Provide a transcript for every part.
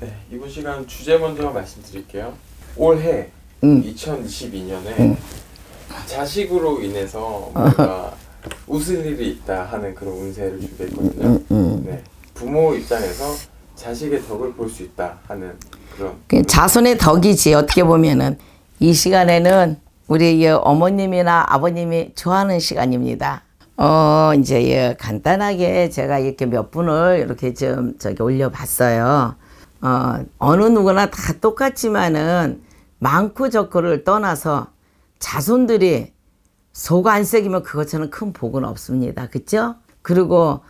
네, 이번 시간 주제 먼저 말씀드릴게요. 올해 음. 2022년에 음. 자식으로 인해서 아. 뭔가 웃을 일이 있다 하는 그런 운세를 준비했거든요. 음, 음. 네, 부모 입장에서 자식의 덕을 볼 수 있다 하는 그런 그 자손의 덕이지 어떻게 보면은 이 시간에는 우리 어머님이나 아버님이 좋아하는 시간입니다. 어 이제 예, 간단하게 제가 이렇게 몇 분을 이렇게 좀 저기 올려봤어요. 어, 어느 누구나 다 똑같지만은 많고 적고를 떠나서 자손들이 속안색이면 그것처럼 큰 복은 없습니다. 그죠? 그리고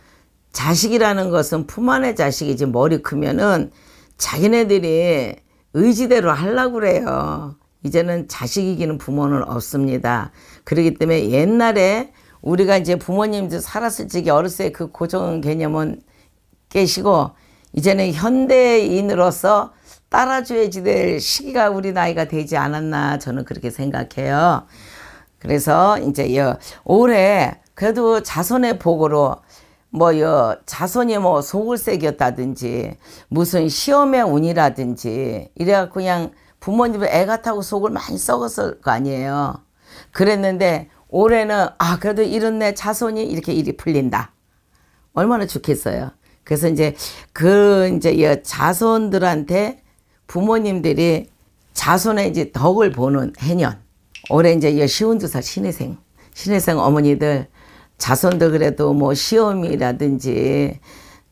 자식이라는 것은 품 안의 자식이지 머리 크면은 자기네들이 의지대로 하려고 그래요. 이제는 자식 이기는 부모는 없습니다. 그러기 때문에 옛날에 우리가 이제 부모님들 살았을 적에 어렸을 때 그 고정 개념은 깨시고 이제는 현대인으로서 따라줘야지 될 시기가 우리 나이가 되지 않았나 저는 그렇게 생각해요. 그래서 이제 여, 올해 그래도 자손의 복으로 뭐 여, 자손이 뭐속을색이다든지 무슨 시험의 운이라든지 이래갖고 그냥 부모님애 같다고 속을 많이 썩었을 거 아니에요. 그랬는데 올해는 아 그래도 이런 내 자손이 이렇게 일이 풀린다. 얼마나 좋겠어요. 그래서 이제 그 이제 자손들한테 부모님들이 자손의 이제 덕을 보는 해년. 올해 이제 쉬운 2살 신혜생, 신혜생 어머니들 자손들 그래도 뭐 시험이라든지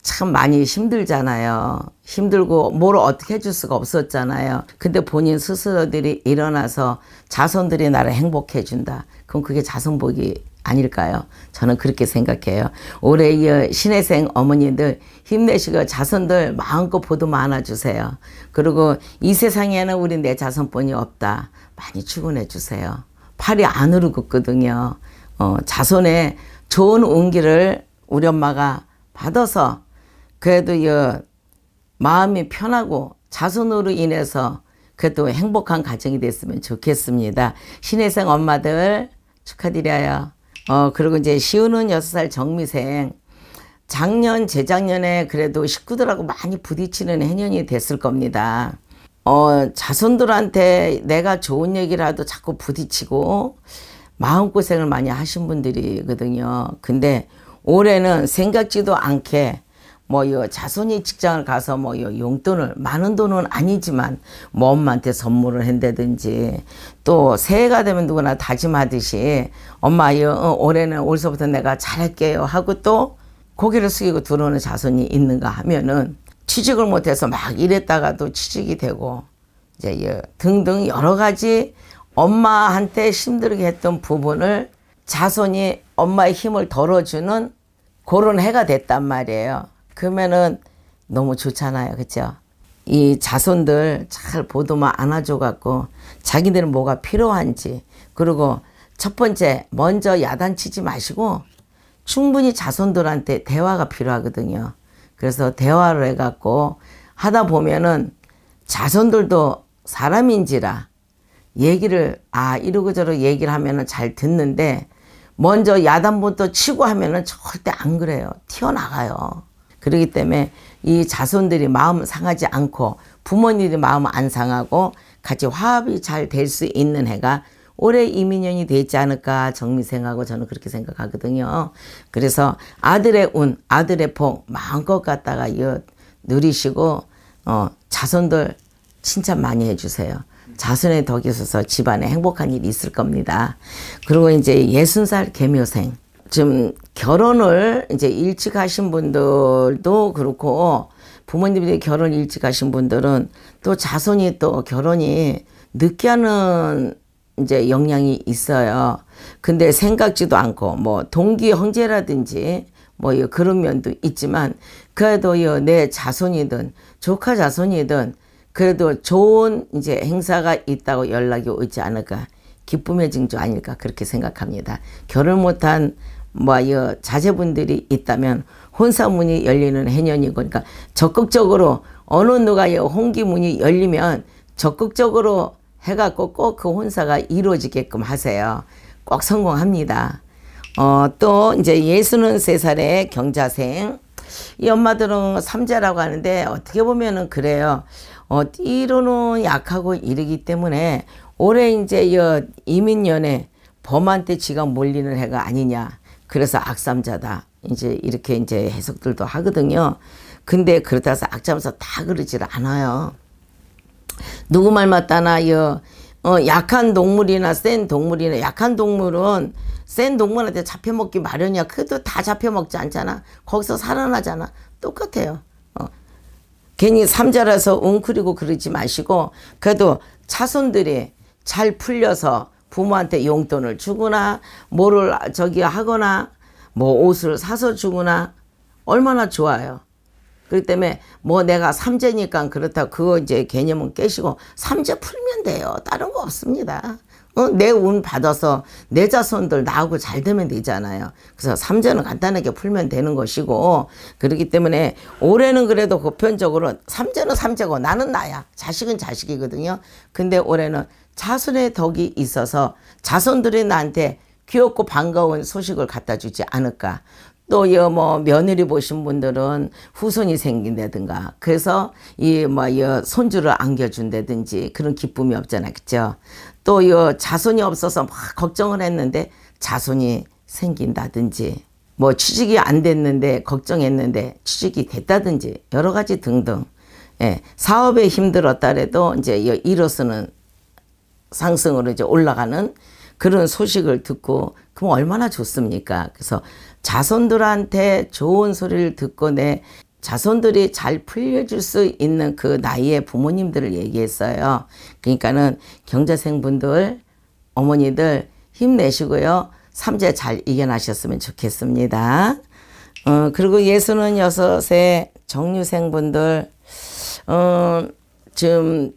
참 많이 힘들잖아요. 힘들고 뭘 어떻게 해줄 수가 없었잖아요. 근데 본인 스스로들이 일어나서 자손들이 나를 행복해 준다. 그럼 그게 자손복이 아닐까요? 저는 그렇게 생각해요. 올해 신혜생 어머니들 힘내시고 자손들 마음껏 보듬 안아주세요. 그리고 이 세상에는 우리 내 자손뿐이 없다. 많이 추근해 주세요. 팔이 안 오르거든요. 어, 자손의 좋은 온기를 우리 엄마가 받아서 그래도 이 마음이 편하고 자손으로 인해서 그래도 행복한 가정이 됐으면 좋겠습니다. 신혜생 엄마들 축하드려요. 어, 그리고 이제 시우는 여섯 살 정미생. 작년, 재작년에 그래도 식구들하고 많이 부딪히는 해년이 됐을 겁니다. 어, 자손들한테 내가 좋은 얘기라도 자꾸 부딪히고 마음고생을 많이 하신 분들이거든요. 근데 올해는 생각지도 않게 뭐요 자손이 직장을 가서 뭐요 용돈을 많은 돈은 아니지만 뭐 엄마한테 선물을 한다든지 또 새해가 되면 누구나 다짐하듯이 엄마요 어, 올해는 올서부터 내가 잘할게요 하고 또 고개를 숙이고 들어오는 자손이 있는가 하면은 취직을 못해서 막 일했다가도 취직이 되고 이제 여, 등등 여러 가지 엄마한테 힘들게 했던 부분을 자손이 엄마의 힘을 덜어주는 그런 해가 됐단 말이에요. 그러면은 너무 좋잖아요. 그렇죠? 이 자손들 잘 보듬어 안아줘 갖고 자기들은 뭐가 필요한지 그리고 첫 번째 먼저 야단치지 마시고 충분히 자손들한테 대화가 필요하거든요. 그래서 대화를 해갖고 하다 보면은 자손들도 사람인지라 얘기를 아 이러고 저러고 얘기를 하면은 잘 듣는데 먼저 야단부터 치고 하면은 절대 안 그래요. 튀어나가요. 그러기 때문에 이 자손들이 마음 상하지 않고 부모님이 마음 안 상하고 같이 화합이 잘 될 수 있는 해가 올해 이민년이 되지 않을까 정미생하고 저는 그렇게 생각하거든요. 그래서 아들의 운, 아들의 복 마음껏 갖다가 누리시고 어, 자손들 칭찬 많이 해주세요. 자손의 덕이 있어서 집안에 행복한 일이 있을 겁니다. 그리고 이제 6 0살 개묘생. 지금 결혼을 이제 일찍 하신 분들도 그렇고 부모님들이 결혼 일찍 하신 분들은 또 자손이 또 결혼이 늦게 하는 이제 영향이 있어요. 근데 생각지도 않고 뭐 동기 형제라든지 뭐 그런 면도 있지만 그래도 내 자손이든 조카 자손이든 그래도 좋은 이제 행사가 있다고 연락이 오지 않을까 기쁨의 징조 아닐까 그렇게 생각합니다. 결혼 못한 뭐여 자제분들이 있다면 혼사문이 열리는 해년이고 그러니까 적극적으로 어느 누가의 홍기문이 열리면 적극적으로 해갖고 꼭 그 혼사가 이루어지게끔 하세요. 꼭 성공합니다. 어, 또 이제 예수는 세살의 경자생 이 엄마들은 삼자라고 하는데 어떻게 보면은 그래요. 어, 띠로는 약하고 이르기 때문에 올해 이제 이민년에 범한테 지가 몰리는 해가 아니냐. 그래서 악삼자다. 이제 이렇게 이제 해석들도 하거든요. 근데 그렇다 해서 악자면서 다 그러질 않아요. 누구 말 맞다나요? 어, 약한 동물이나 센 동물이나 약한 동물은 센 동물한테 잡혀먹기 마련이야. 그래도 다 잡혀먹지 않잖아. 거기서 살아나잖아. 똑같아요. 어. 괜히 삼자라서 웅크리고 그러지 마시고 그래도 차손들이잘 풀려서 부모한테 용돈을 주거나 뭐를 저기 하거나 뭐 옷을 사서 주거나 얼마나 좋아요. 그렇기 때문에 뭐 내가 삼재니까 그렇다 그거 이제 개념은 깨시고 삼재 풀면 돼요. 다른 거 없습니다. 어? 내운 받아서 내 자손들 나하고 잘 되면 되잖아요. 그래서 삼재는 간단하게 풀면 되는 것이고 그렇기 때문에 올해는 그래도 보편적으로 삼재는 삼재고 나는 나야. 자식은 자식이거든요. 근데 올해는 자손의 덕이 있어서 자손들이 나한테 귀엽고 반가운 소식을 갖다 주지 않을까. 또 여 뭐 며느리 보신 분들은 후손이 생긴다든가 그래서 이 뭐 여 손주를 안겨준다든지 그런 기쁨이 없잖아 그죠 또여 자손이 없어서 막 걱정을 했는데 자손이 생긴다든지 뭐 취직이 안 됐는데 걱정했는데 취직이 됐다든지 여러 가지 등등 예 사업에 힘들었다 래도 이제 이로서는 상승으로 이제 올라가는 그런 소식을 듣고 그럼 얼마나 좋습니까? 그래서 자손들한테 좋은 소리를 듣고 내 자손들이 잘 풀려줄 수 있는 그 나이에 부모님들을 얘기했어요. 그러니까는 경제생분들, 어머니들 힘내시고요. 삼재 잘 이겨나셨으면 좋겠습니다. 어, 그리고 예수는 여섯의 정유생분들 어, 지금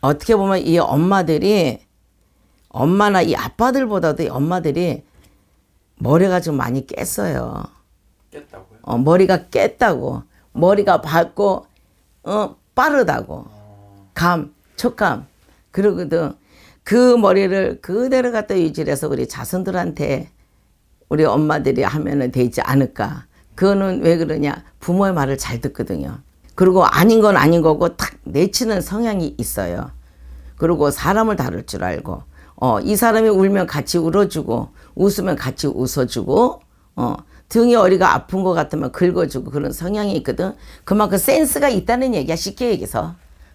어떻게 보면 이 엄마들이 엄마나 이 아빠들보다도 이 엄마들이 머리가 좀 많이 깼어요. 깼다고요? 어, 머리가 깼다고. 머리가 밝고 어, 빠르다고. 어. 감, 촉감. 그러거든. 그 머리를 그대로 갖다 유지해서 를 우리 자손들한테 우리 엄마들이 하면은 되지 않을까. 그거는 왜 그러냐. 부모의 말을 잘 듣거든요. 그리고 아닌 건 아닌 거고 탁 내치는 성향이 있어요. 그리고 사람을 다룰 줄 알고 어, 이 사람이 울면 같이 울어주고 웃으면 같이 웃어주고 어, 등이 어리가 아픈 것 같으면 긁어주고 그런 성향이 있거든. 그만큼 센스가 있다는 얘기야 쉽게 얘기해서.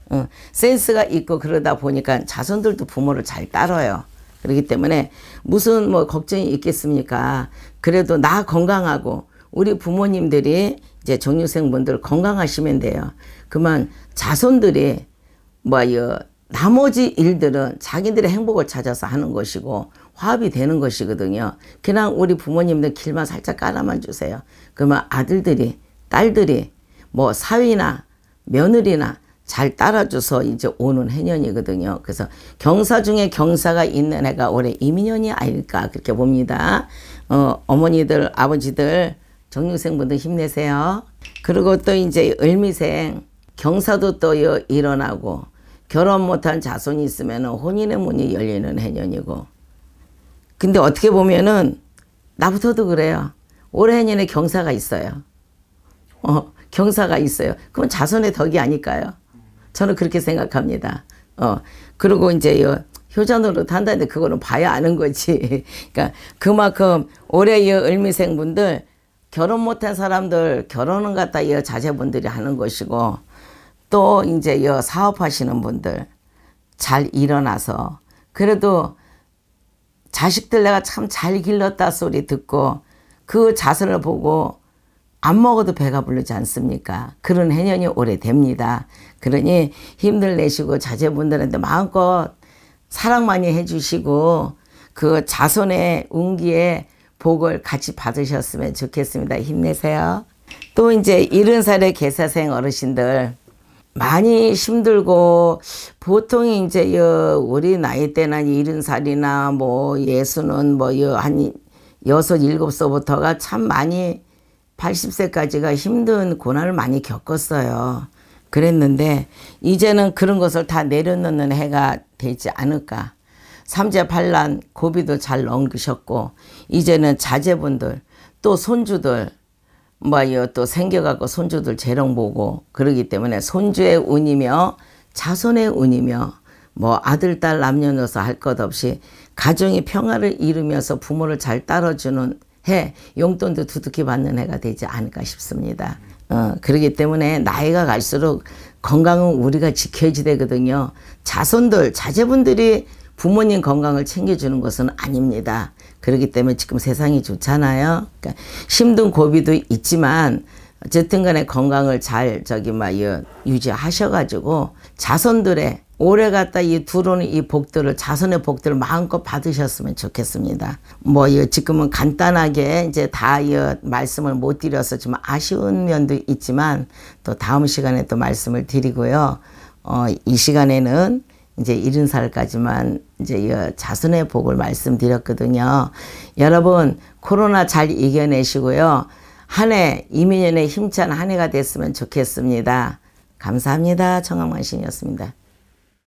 어, 센스가 있고 그러다 보니까 자손들도 부모를 잘 따라요. 그렇기 때문에 무슨 뭐 걱정이 있겠습니까. 그래도 나 건강하고 우리 부모님들이 이제 종유생분들 건강하시면 돼요. 그만 자손들이 뭐요 나머지 일들은 자기들의 행복을 찾아서 하는 것이고 화합이 되는 것이거든요. 그냥 우리 부모님들 길만 살짝 깔아만 주세요. 그러면 아들들이 딸들이 뭐 사위나 며느리나 잘 따라줘서 이제 오는 해년이거든요. 그래서 경사 중에 경사가 있는 애가 올해 이민년이 아닐까 그렇게 봅니다. 어, 어머니들 아버지들 정육생분들 힘내세요. 그리고 또 이제 을미생 경사도 또 일어나고 결혼 못한 자손이 있으면 혼인의 문이 열리는 해년이고 근데 어떻게 보면은 나부터도 그래요. 올해 해년에 경사가 있어요. 어, 경사가 있어요. 그건 자손의 덕이 아닐까요? 저는 그렇게 생각합니다. 어, 그리고 이제 요 효자노릇 한다는데 그거는 봐야 아는 거지. 그러니까 그만큼 올해 이 을미생분들 결혼 못한 사람들 결혼은 갖다 이 자제분들이 하는 것이고 또 이제 이 사업하시는 분들 잘 일어나서 그래도 자식들 내가 참 잘 길렀다 소리 듣고 그 자선을 보고 안 먹어도 배가 부르지 않습니까? 그런 해년이 오래됩니다. 그러니 힘들 내시고 자제분들한테 마음껏 사랑 많이 해주시고 그 자손의 운기에 복을 같이 받으셨으면 좋겠습니다. 힘내세요. 또 이제 70살의 개사생 어르신들 많이 힘들고 보통 이제 우리 나이 때는 70살이나 뭐 예수는 뭐한 여섯 서부터가참 많이 80세까지가 힘든 고난을 많이 겪었어요. 그랬는데 이제는 그런 것을 다 내려놓는 해가 되지 않을까. 삼재 반란 고비도 잘 넘기셨고 이제는 자제분들 또 손주들 뭐또 생겨갖고 손주들 재롱 보고 그러기 때문에 손주의 운이며 자손의 운이며 뭐 아들 딸 남녀노소 할 것 없이 가정이 평화를 이루면서 부모를 잘 따라주는 해 용돈도 두둑히 받는 해가 되지 않을까 싶습니다. 어, 그러기 때문에 나이가 갈수록 건강은 우리가 지켜야지 되거든요. 자손들 자제분들이 부모님 건강을 챙겨주는 것은 아닙니다. 그렇기 때문에 지금 세상이 좋잖아요. 그러니까 힘든 고비도 있지만 어쨌든 간에 건강을 잘 저기 막 유지하셔가지고 자손들의 오래 갔다 이 두루는 이 복들을 자손의 복들을 마음껏 받으셨으면 좋겠습니다. 뭐 지금은 간단하게 이제 다 말씀을 못 드려서 좀 아쉬운 면도 있지만 또 다음 시간에 또 말씀을 드리고요. 어, 이 시간에는 이제 70살까지만 이제 이 자손의 복을 말씀드렸거든요. 여러분 코로나 잘 이겨내시고요. 한해 이민년의 힘찬 한 해가 됐으면 좋겠습니다. 감사합니다. 청학만신이었습니다.